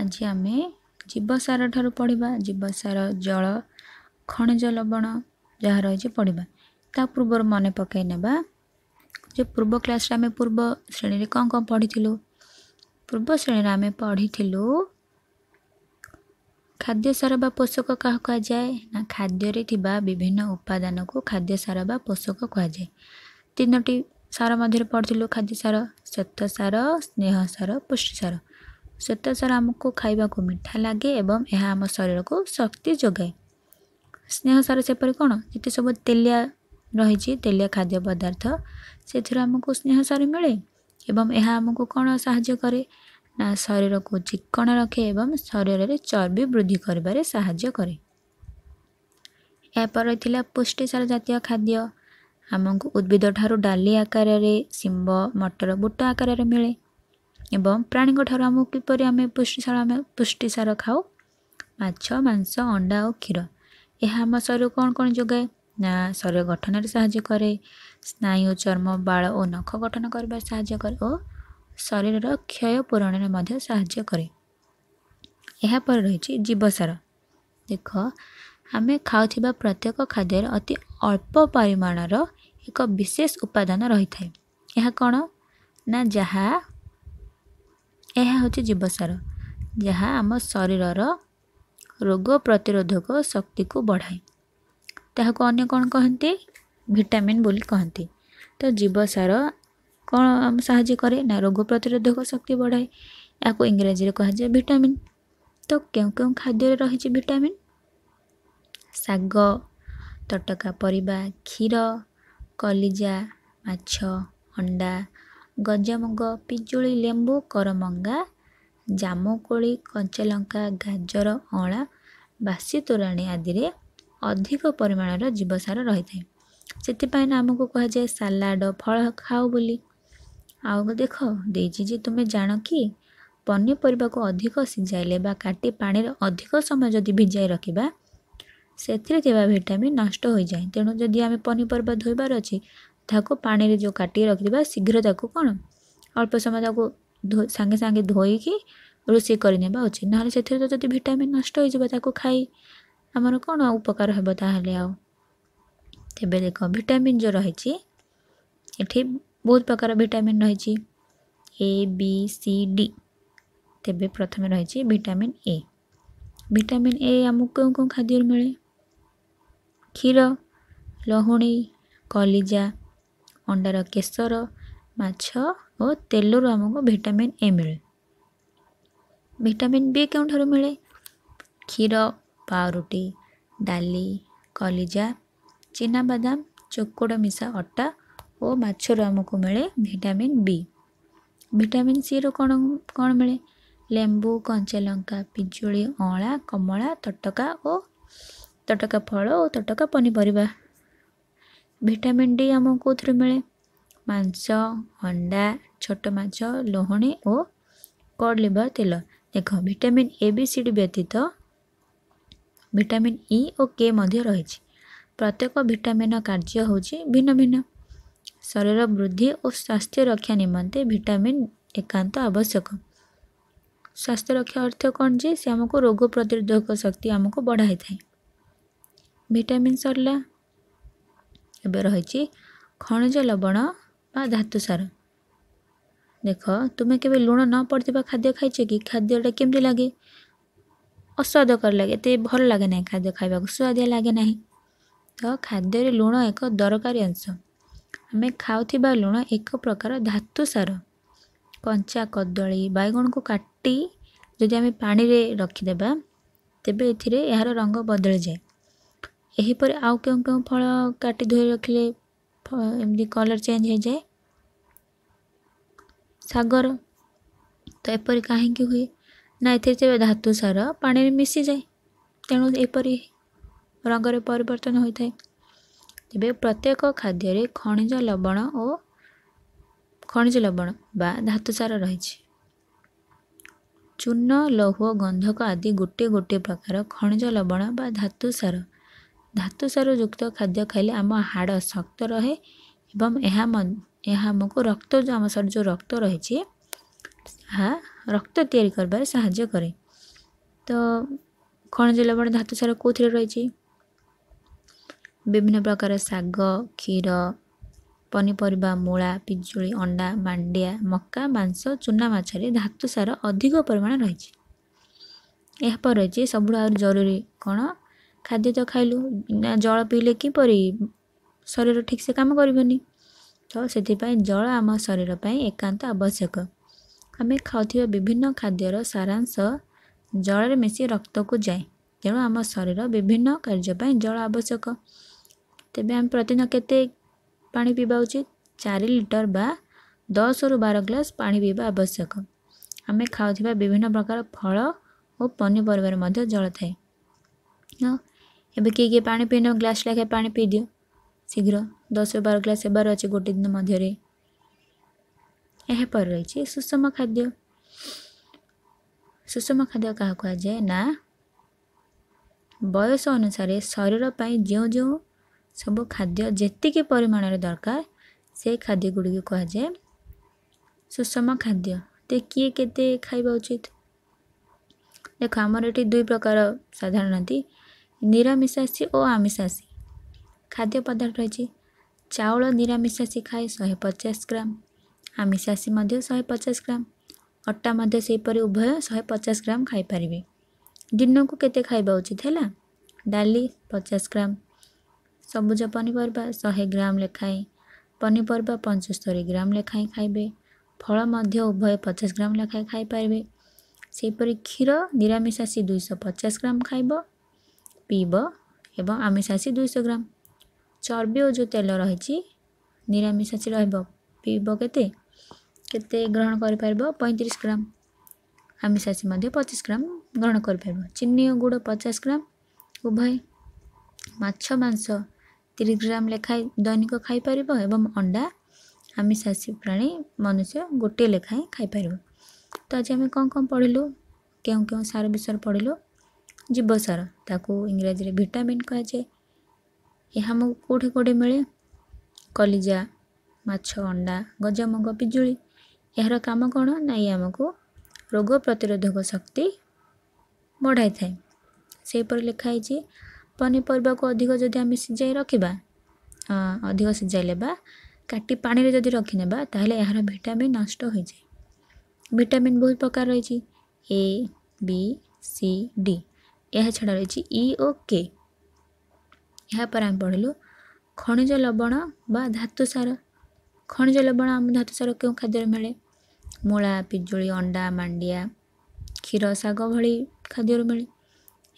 ଆଜି ଆମେ ଜୀବସାର ଠାରୁ ପଢ଼ିବା ଜୀବସାର ଜଳ ଖଣିଜ ଲବଣ ଯାହା ରହିଛି ପଢ଼ିବା ତା ପୂର୍ବରୁ ମନେ ପକାଇ ନେବା ଯେ ପୂର୍ବ କ୍ଲାସ୍ରେ ଆମେ ପୂର୍ବ ଶ୍ରେଣୀରେ କ'ଣ କ'ଣ ପଢ଼ିଥିଲୁ ପୂର୍ବ ଶ୍ରେଣୀରେ ଆମେ ପଢ଼ିଥିଲୁ ଖାଦ୍ୟସାର ବା ପୋଷକ କାହା କୁହାଯାଏ ନା ଖାଦ୍ୟରେ ଥିବା ବିଭିନ୍ନ ଉପାଦାନକୁ ଖାଦ୍ୟସାର ବା ପୋଷକ କୁହାଯାଏ ତିନୋଟି ସାର ମଧ୍ୟରେ ପଢ଼ିଥିଲୁ ଖାଦ୍ୟସାର ଶ୍ୱେତସାର ସ୍ନେହସାର ପୁଷ୍ଟିସାର ଶ୍ୱେତସାର ଆମକୁ ଖାଇବାକୁ ମିଠା ଲାଗେ ଏବଂ ଏହା ଆମ ଶରୀରକୁ ଶକ୍ତି ଯୋଗାଏ ସ୍ନେହ ସାର ସେପରି କ'ଣ ଯେତେ ସବୁ ତେଲିଆ ରହିଛି ତେଲିଆ ଖାଦ୍ୟ ପଦାର୍ଥ ସେଥିରୁ ଆମକୁ ସ୍ନେହ ସାର ମିଳେ ଏବଂ ଏହା ଆମକୁ କ'ଣ ସାହାଯ୍ୟ କରେ ନା ଶରୀରକୁ ଚିକ୍କଣ ରଖେ ଏବଂ ଶରୀରରେ ଚର୍ବି ବୃଦ୍ଧି କରିବାରେ ସାହାଯ୍ୟ କରେ ଏହାପରେ ଥିଲା ପୁଷ୍ଟିସାର ଜାତୀୟ ଖାଦ୍ୟ ଆମକୁ ଉଦ୍ଭିଦ ଠାରୁ ଡାଲି ଆକାରରେ ଶିମ୍ବ ମଟର ବୁଟ ଆକାରରେ ମିଳେ ଏବଂ ପ୍ରାଣୀଙ୍କ ଠାରୁ ଆମକୁ କିପରି ଆମେ ପୁଷ୍ଟିସାର ଆମେ ପୁଷ୍ଟିସାର ଖାଉ ମାଛ ମାଂସ ଅଣ୍ଡା ଓ କ୍ଷୀର ଏହା ଆମ ଶରୀର କ'ଣ କ'ଣ ଯୋଗାଏ ନା ଶରୀର ଗଠନରେ ସାହାଯ୍ୟ କରେ ସ୍ନାୟୁ ଚର୍ମ ବାଳ ଓ ନଖ ଗଠନ କରିବାରେ ସାହାଯ୍ୟ କରେ ଓ ଶରୀରର କ୍ଷୟ ପୂରଣରେ ମଧ୍ୟ ସାହାଯ୍ୟ କରେ ଏହାପରେ ରହିଛି ଜୀବସାର ଦେଖ ଆମେ ଖାଉଥିବା ପ୍ରତ୍ୟେକ ଖାଦ୍ୟରେ ଅତି ଅଳ୍ପ ପରିମାଣର ଏକ ବିଶେଷ ଉପାଦାନ ରହିଥାଏ ଏହା କ'ଣ ନା ଯାହା ଏହା ହେଉଛି ଜୀବସାର ଯାହା ଆମ ଶରୀରର ରୋଗ ପ୍ରତିରୋଧକ ଶକ୍ତିକୁ ବଢ଼ାଏ ତାହାକୁ ଅନ୍ୟ କ'ଣ କହନ୍ତି ଭିଟାମିନ୍ ବୋଲି କହନ୍ତି ତ ଜୀବସାର କ'ଣ ଆମ ସାହାଯ୍ୟ କରେ ନା ରୋଗ ପ୍ରତିରୋଧକ ଶକ୍ତି ବଢ଼ାଏ ଏହାକୁ ଇଂରାଜୀରେ କୁହାଯାଏ ଭିଟାମିନ୍ ତ କେଉଁ କେଉଁ ଖାଦ୍ୟରେ ରହିଛି ଭିଟାମିନ୍ ଶାଗ ତଟକା ପରିବା କ୍ଷୀର କଲିଜା ମାଛ ଅଣ୍ଡା ଗଜାମୁଗ ପିଜୁଳି ଲେମ୍ବୁ କରମଙ୍ଗା ଜାମୁକୋଳି କଞ୍ଚାଲଙ୍କା ଗାଜର ଅଁଳା ବାସି ତୋରାଣି ଆଦିରେ ଅଧିକ ପରିମାଣର ଜୀବସାର ରହିଥାଏ ସେଥିପାଇଁ ନା ଆମକୁ କୁହାଯାଏ ସାଲାଡ଼ ଫଳ ଖାଉ ବୋଲି ଆଉ ଦେଖ ଦେଇଛି ଯେ ତୁମେ ଜାଣ କି ପନିପରିବାକୁ ଅଧିକ ସିଝାଇଲେ ବା କାଟି ପାଣିରେ ଅଧିକ ସମୟ ଯଦି ଭିଜାଇ ରଖିବା ସେଥିରେ ଥିବା ଭିଟାମିନ୍ ନଷ୍ଟ ହୋଇଯାଏ ତେଣୁ ଯଦି ଆମେ ପନିପରିବା ଧୋଇବାର ଅଛି पाने जो काट रखी शीघ्र कौन अल्प समय तक सांगे सांगे धोईकी रोष कर उचित ना से तो जो भिटामिन नष्ट ताको खाई आमर कौन उपकार तेब देख भिटामिन जो रही बहुत प्रकार भिटामिन रही ए बी सी डी तेब प्रथम रही भिटामिन ए भिटामिन ए आम क्यों कौन खाद्य मिले क्षीर लहुणी कलिजा ଅଣ୍ଡାର କେଶର ମାଛ ଓ ତେଲରୁ ଆମକୁ ଭିଟାମିନ୍ ଏ ମିଳେ ଭିଟାମିନ୍ ବି କେଉଁଠାରୁ ମିଳେ କ୍ଷୀର ପାଉରୁଟି ଡାଲି କଲିଜା ଚିନାବାଦାମ ଚୋକଡ଼ ମିଶା ଅଟା ଓ ମାଛରୁ ଆମକୁ ମିଳେ ଭିଟାମିନ୍ ବି ଭିଟାମିନ୍ ସିରୁ କ'ଣ କ'ଣ ମିଳେ ଲେମ୍ବୁ କଞ୍ଚା ଲଙ୍କା ପିଜୁଳି ଅଁଳା କମଳା ତଟକା ଓ ତଟକା ଫଳ ଓ ତଟକା ପନିପରିବା ଭିଟାମିନ୍ ଡି ଆମକୁ କେଉଁଥିରୁ ମିଳେ ମାଂସ ଅଣ୍ଡା ଛୋଟ ମାଛ ଲହୁଣୀ ଓ କଡ଼ ଲିଭର ତେଲ ଦେଖ vitamin A B C D ବ୍ୟତୀତ ଭିଟାମିନ୍ ଇ ଓ କେ ମଧ୍ୟ ରହିଛି ପ୍ରତ୍ୟେକ ଭିଟାମିନ୍ର କାର୍ଯ୍ୟ ହେଉଛି ଭିନ୍ନ ଭିନ୍ନ ଶରୀର ବୃଦ୍ଧି ଓ ସ୍ୱାସ୍ଥ୍ୟ ରକ୍ଷା ନିମନ୍ତେ ଭିଟାମିନ୍ ଏକାନ୍ତ ଆବଶ୍ୟକ ସ୍ୱାସ୍ଥ୍ୟ ରକ୍ଷା ଅର୍ଥ କ'ଣ ଯେ ସେ ଆମକୁ ରୋଗ ପ୍ରତିରୋଧକ ଶକ୍ତି ଆମକୁ ବଢ଼ାଇଥାଏ ଭିଟାମିନ୍ ସରିଲା ଏବେ ରହିଛି ଖଣିଜ ଲବଣ ବା ଧାତୁସାର ଦେଖ ତୁମେ କେବେ ଲୁଣ ନ ପଡ଼ିଥିବା ଖାଦ୍ୟ ଖାଇଛ କି ଖାଦ୍ୟଟା କେମିତି ଲାଗେ ଅସ୍ୱାଦକର ଲାଗେ ଏତେ ଭଲ ଲାଗେ ନାହିଁ ଖାଦ୍ୟ ଖାଇବାକୁ ସୁଆଦିଆ ଲାଗେ ନାହିଁ ତ ଖାଦ୍ୟରେ ଲୁଣ ଏକ ଦରକାରୀ ଅଂଶ ଆମେ ଖାଉଥିବା ଲୁଣ ଏକ ପ୍ରକାର ଧାତୁସାର କଞ୍ଚା କଦଳୀ ବାଇଗଣକୁ କାଟି ଯଦି ଆମେ ପାଣିରେ ରଖିଦେବା ତେବେ ଏଥିରେ ଏହାର ରଙ୍ଗ ବଦଳିଯାଏ ଏହିପରି ଆଉ କେଉଁ କେଉଁ ଫଳ କାଟି ଧୋଇ ରଖିଲେ ଏମିତି କଲର୍ ଚେଞ୍ଜ ହୋଇଯାଏ ଶାଗର ତ ଏପରି କାହିଁକି ହୁଏ ନା ଏଥିରେ ତେବେ ଧାତୁ ସାର ପାଣିରେ ମିଶିଯାଏ ତେଣୁ ଏପରି ରଙ୍ଗରେ ପରିବର୍ତ୍ତନ ହୋଇଥାଏ ତେବେ ପ୍ରତ୍ୟେକ ଖାଦ୍ୟରେ ଖଣିଜ ଲବଣ ଓ ଖଣିଜ ଲବଣ ବା ଧାତୁ ସାର ରହିଛି ଚୂନ ଲହୁ ଗନ୍ଧକ ଆଦି ଗୋଟିଏ ଗୋଟିଏ ପ୍ରକାର ଖଣିଜ ଲବଣ ବା ଧାତୁସାର ଧାତୁସାର ଯୁକ୍ତ ଖାଦ୍ୟ ଖାଇଲେ ଆମ ହାଡ଼ ଶକ୍ତ ରହେ ଏବଂ ଏହା ଏହା ଆମକୁ ରକ୍ତ ଯେଉଁ ଆମ ଶରୀର ଯେଉଁ ରକ୍ତ ରହିଛି ତାହା ରକ୍ତ ତିଆରି କରିବାରେ ସାହାଯ୍ୟ କରେ ତ ଖଣିଜ ଲବଣ ଧାତୁସାର କେଉଁଥିରେ ରହିଛି ବିଭିନ୍ନ ପ୍ରକାର ଶାଗ କ୍ଷୀର ପନିପରିବା ମୂଳା ପିଜୁଳି ଅଣ୍ଡା ମାଣ୍ଡିଆ ମକା ମାଂସ ଚୁନାମାଛରେ ଧାତୁସାର ଅଧିକ ପରିମାଣ ରହିଛି ଏହାପରେ ଯେ ସବୁଠୁ ଆହୁରି ଜରୁରୀ କ'ଣ ଖାଦ୍ୟ ତ ଖାଇଲୁ ନା ଜଳ ପିଇଲେ କିପରି ଶରୀର ଠିକ୍ସେ କାମ କରିବନି ତ ସେଥିପାଇଁ ଜଳ ଆମ ଶରୀର ପାଇଁ ଏକାନ୍ତ ଆବଶ୍ୟକ ଆମେ ଖାଉଥିବା ବିଭିନ୍ନ ଖାଦ୍ୟର ସାରାଂଶ ଜଳରେ ମିଶି ରକ୍ତକୁ ଯାଏ ତେଣୁ ଆମ ଶରୀର ବିଭିନ୍ନ କାର୍ଯ୍ୟ ପାଇଁ ଜଳ ଆବଶ୍ୟକ ତେବେ ଆମେ ପ୍ରତିଦିନ କେତେ ପାଣି ପିଇବା ଉଚିତ ଚାରି ଲିଟର ବା ଦଶରୁ ବାର ଗ୍ଲାସ୍ ପାଣି ପିଇବା ଆବଶ୍ୟକ ଆମେ ଖାଉଥିବା ବିଭିନ୍ନ ପ୍ରକାର ଫଳ ଓ ପନିପରିବାରେ ମଧ୍ୟ ଜଳ ଥାଏ एवं किए किए पा पी ना ग्लास लेखाए पा पी दि शीघ्र दस बार ग्लास होबार अच्छे गोटे दिन मध्य यहपर रही सुषम खाद्य सुषम खाद्य क्या जाए ना बयस अनुसार शरीर पर जो जो सब खाद्य जी परिमाण दरकार से खाद्य गुड़ी कहुए सुषम खाद्य किए के खावा उचित देख आमर ये दुई प्रकार साधारण निरमिषासी आमिषासी खाद्यदारथ रह चाउलिषि खाए शपचास ग्राम आमिषी शे पचास ग्राम अटापरि उभय शे पचास ग्राम खाइ पारे दिनको केते खाइवा उचित होला डा पचास ग्राम सबुज पनिपर श्राम लेखाए पनिपर पचस्तरी ग्राम लेखाए खाइबे फल उभय पचास ग्राम लेखाए खाइपारेपरि क्षीर निरमिषासि दुईश पचास ग्राम खाइब ପିଇବ ଏବଂ ଆମିଷାଶୀ ଦୁଇଶହ ଗ୍ରାମ ଚର୍ବି ଓ ଯେଉଁ ତେଲ ରହିଛି ନିରାମିଷାଶୀ ରହିବ ପିଇବ କେତେ କେତେ ଗ୍ରହଣ କରିପାରିବ ପଇଁତିରିଶ ଗ୍ରାମ ଆମିଷାଶୀ ମଧ୍ୟ ପଚିଶ ଗ୍ରାମ ଗ୍ରହଣ କରିପାରିବ ଚିନି ଓ ଗୁଡ଼ ପଚାଶ ଗ୍ରାମ ଉଭୟ ମାଛ ମାଂସ ତିରିଶ ଗ୍ରାମ ଲେଖାଏଁ ଦୈନିକ ଖାଇପାରିବ ଏବଂ ଅଣ୍ଡା ଆମିଷାଶୀ ପ୍ରାଣୀ ମନୁଷ୍ୟ ଗୋଟିଏ ଲେଖାଏଁ ଖାଇପାରିବ ତ ଆଜି ଆମେ କ'ଣ କ'ଣ ପଢ଼ିଲୁ କେଉଁ କେଉଁ ସାର ବିଷୟରେ ପଢ଼ିଲୁ ଜୀବସାର ତାକୁ ଇଂରାଜୀରେ ଭିଟାମିନ୍ କୁହାଯାଏ ଏହା ଆମକୁ କେଉଁଠି କେଉଁଠି ମିଳେ କଲିଜା ମାଛ ଅଣ୍ଡା ଗଜାମୁଗ ପିଜୁଳି ଏହାର କାମ କ'ଣ ନା ଇଏ ଆମକୁ ରୋଗ ପ୍ରତିରୋଧକ ଶକ୍ତି ବଢ଼ାଇଥାଏ ସେହିପରି ଲେଖା ହେଇଛି ପନିପରିବାକୁ ଅଧିକ ଯଦି ଆମେ ସିଝାଇ ରଖିବା ଅଧିକ ସିଝାଇଲେ ବା କାଟି ପାଣିରେ ଯଦି ରଖିନେବା ତାହେଲେ ଏହାର ଭିଟାମିନ୍ ନଷ୍ଟ ହୋଇଯାଏ ଭିଟାମିନ୍ ବହୁତ ପ୍ରକାର ରହିଛି ଏ ବି ସି ଡି यह छड़ा रही इ ओ के यापर आम पढ़ल खनिज लवण बा सार खनिज लवण आम सार क्यों खाद्य मिले मूला पिजुड़ी अंडा मांडिया क्षीर शाग भाई खाद्य मिले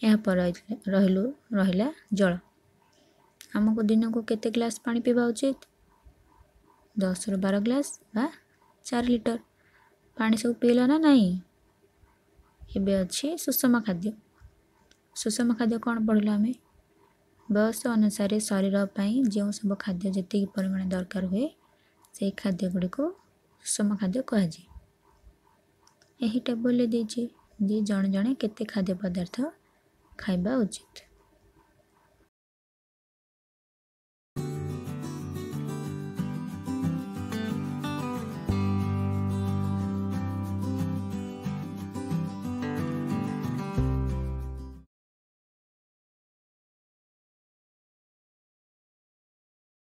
यापर रही रहा जल आम को दिन को केते ग्लास पा पीवा उचित दस रु बार ग्लास बा चार लिटर पा सब पीला ना नहीं अच्छे सुषम खाद्य ସୁଷମ ଖାଦ୍ୟ କ'ଣ ପଢ଼ିଲୁ ଆମେ ବୟସ ଅନୁସାରେ ଶରୀର ପାଇଁ ଯେଉଁ ସବୁ ଖାଦ୍ୟ ଯେତିକି ପରିମାଣ ଦରକାର ହୁଏ ସେହି ଖାଦ୍ୟ ଗୁଡ଼ିକୁ ସୁଷମ ଖାଦ୍ୟ କୁହାଯାଏ ଏହି ଟେବୁଲରେ ଦେଇଛି ଯେ ଜଣେ ଜଣେ କେତେ ଖାଦ୍ୟ ପଦାର୍ଥ ଖାଇବା ଉଚିତ